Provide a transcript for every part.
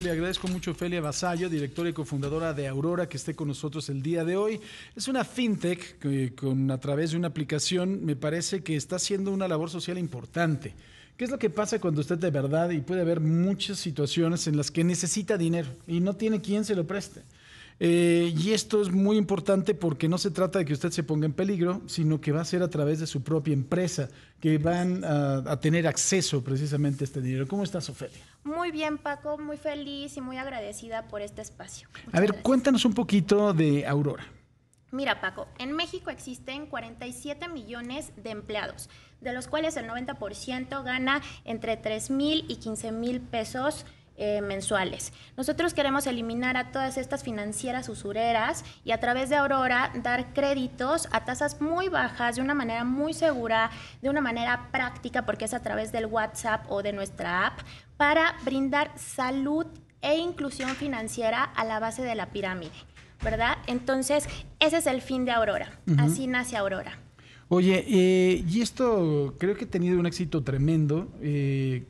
Le agradezco mucho a Ofelia Basallo, directora y cofundadora de Aurora, que esté con nosotros el día de hoy. Es una fintech que con, a través de una aplicación me parece que está haciendo una labor social importante. ¿Qué es lo que pasa cuando usted de verdad, y puede haber muchas situaciones en las que necesita dinero y no tiene quien se lo preste? Eh, y esto es muy importante porque no se trata de que usted se ponga en peligro, sino que va a ser a través de su propia empresa que van a, tener acceso precisamente a este dinero. ¿Cómo estás, Ofelia? Muy bien, Paco, muy feliz y muy agradecida por este espacio. a ver, cuéntanos un poquito de Aurora. Mira, Paco, en México existen 47 millones de empleados, de los cuales el 90% gana entre 3 mil y 15 mil pesos eh, mensuales. Nosotros queremos eliminar a todas estas financieras usureras y a través de Aurora dar créditos a tasas muy bajas, de una manera muy segura, de una manera práctica, porque es a través del WhatsApp o de nuestra app, para brindar salud e inclusión financiera a la base de la pirámide. ¿Verdad? Entonces, ese es el fin de Aurora. Así nace Aurora. Oye, eh, y esto creo que ha tenido un éxito tremendo, eh,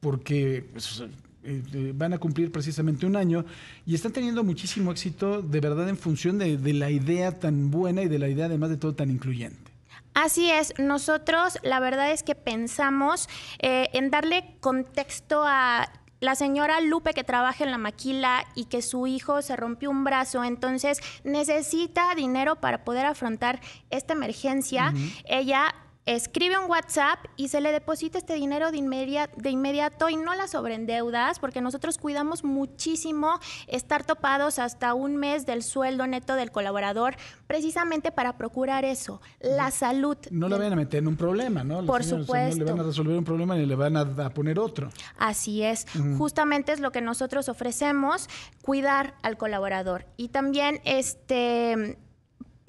porque pues, este, van a cumplir precisamente un año y están teniendo muchísimo éxito de verdad en función de, la idea tan buena y de la idea además de todo tan incluyente. Así es, nosotros la verdad es que pensamos eh, en darle contexto a la señora Lupe que trabaja en la maquila y que su hijo se rompió un brazo, entonces necesita dinero para poder afrontar esta emergencia. Ella escribe un WhatsApp y se le deposita este dinero de, inmediato, de inmediato y no la sobreendeudas, porque nosotros cuidamos muchísimo estar topados hasta un mes del sueldo neto del colaborador, precisamente para procurar eso, la salud. No la van a meter en un problema, ¿no? Por supuesto. No le van a resolver un problema ni le van a, poner otro. Así es. Justamente es lo que nosotros ofrecemos, cuidar al colaborador. Y también, este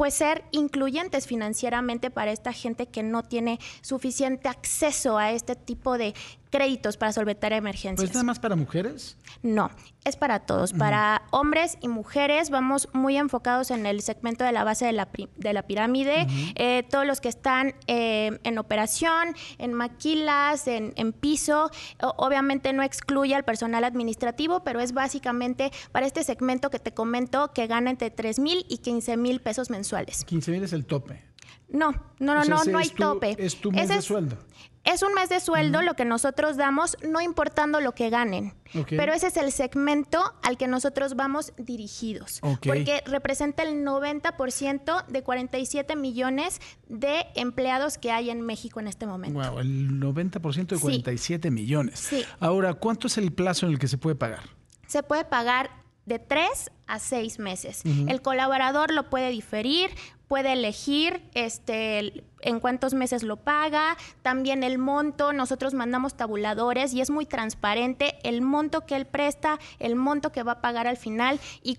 pues ser incluyentes financieramente para esta gente que no tiene suficiente acceso a este tipo de créditos para solventar emergencias. ¿Es nada más para mujeres? No, es para todos, para hombres y mujeres. Vamos muy enfocados en el segmento de la base de la, de la pirámide, eh, todos los que están eh, en operación, en maquilas, en, piso. obviamente no excluye al personal administrativo, pero es básicamente para este segmento que te comento que gana entre 3 mil y 15 mil pesos mensuales. 15 mil es el tope. No, no, no, no, hay tope. Es tu mes de sueldo. Es un mes de sueldo lo que nosotros damos, no importando lo que ganen. Pero ese es el segmento al que nosotros vamos dirigidos. Porque representa el 90% de 47 millones de empleados que hay en México en este momento. el 90% de 47 millones. Sí. Ahora, ¿cuánto es el plazo en el que se puede pagar? Se puede pagar de tres a seis meses. El colaborador lo puede diferir, puede elegir este, en cuántos meses lo paga, también el monto, nosotros mandamos tabuladores y es muy transparente el monto que él presta, el monto que va a pagar al final y,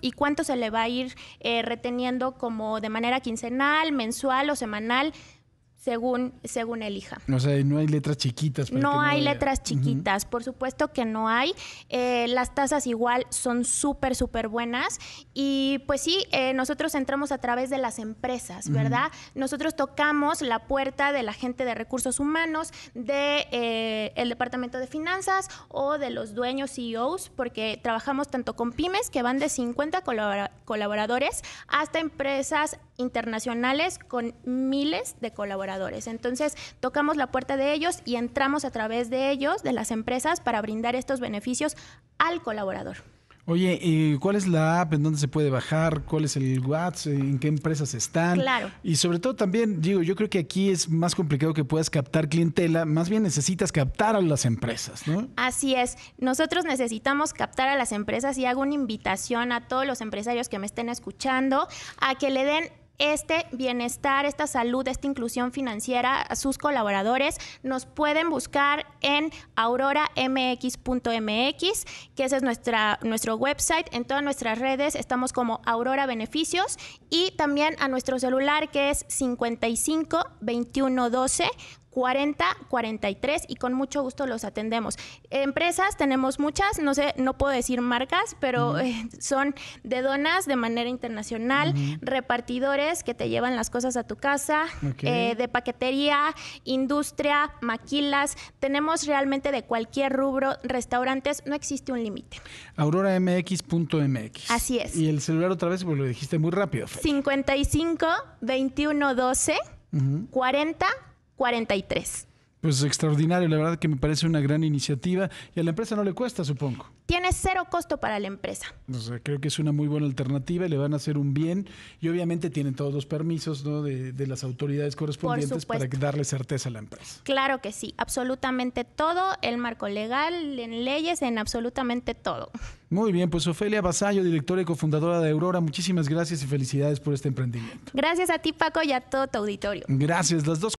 y cuánto se le va a ir eh, reteniendo como de manera quincenal, mensual o semanal según, según elija. no sé no hay letras chiquitas. no, hay letras chiquitas, por supuesto que no hay. Eh, las tasas igual son súper, súper buenas. Y pues sí, eh, nosotros entramos a través de las empresas, ¿verdad? Nosotros tocamos la puerta de la gente de recursos humanos, de eh, el departamento de finanzas o de los dueños CEOs, porque trabajamos tanto con pymes que van de 50 colaboradores hasta empresas internacionales con miles de colaboradores. Entonces, tocamos la puerta de ellos y entramos a través de ellos, de las empresas, para brindar estos beneficios al colaborador. Oye, y ¿cuál es la app? ¿En dónde se puede bajar? ¿Cuál es el WhatsApp? ¿En qué empresas están? Claro. Y sobre todo también, digo, yo creo que aquí es más complicado que puedas captar clientela, más bien necesitas captar a las empresas, ¿no? Así es. Nosotros necesitamos captar a las empresas y hago una invitación a todos los empresarios que me estén escuchando a que le den este bienestar, esta salud, esta inclusión financiera a sus colaboradores, nos pueden buscar en auroramx.mx, que ese es nuestra, nuestro website. En todas nuestras redes estamos como Aurora Beneficios y también a nuestro celular que es 55 21 4043 y con mucho gusto los atendemos. Empresas tenemos muchas, no sé, no puedo decir marcas, pero eh, son de donas de manera internacional, repartidores que te llevan las cosas a tu casa, eh, de paquetería, industria, maquilas, tenemos realmente de cualquier rubro, restaurantes, no existe un límite. AuroraMX.mx. Así es. Y el celular otra vez, pues lo dijiste muy rápido. 55 21 12 40 43. Pues extraordinario, la verdad que me parece una gran iniciativa y a la empresa no le cuesta, supongo. Tiene cero costo para la empresa. creo que es una muy buena alternativa, y le van a hacer un bien y obviamente tienen todos los permisos de, las autoridades correspondientes para darle certeza a la empresa. Claro que sí, absolutamente todo, el marco legal, en leyes, en absolutamente todo. Muy bien, pues Ofelia Basayo, directora y cofundadora de Aurora, muchísimas gracias y felicidades por este emprendimiento. Gracias a ti Paco y a todo tu auditorio. Gracias, las dos.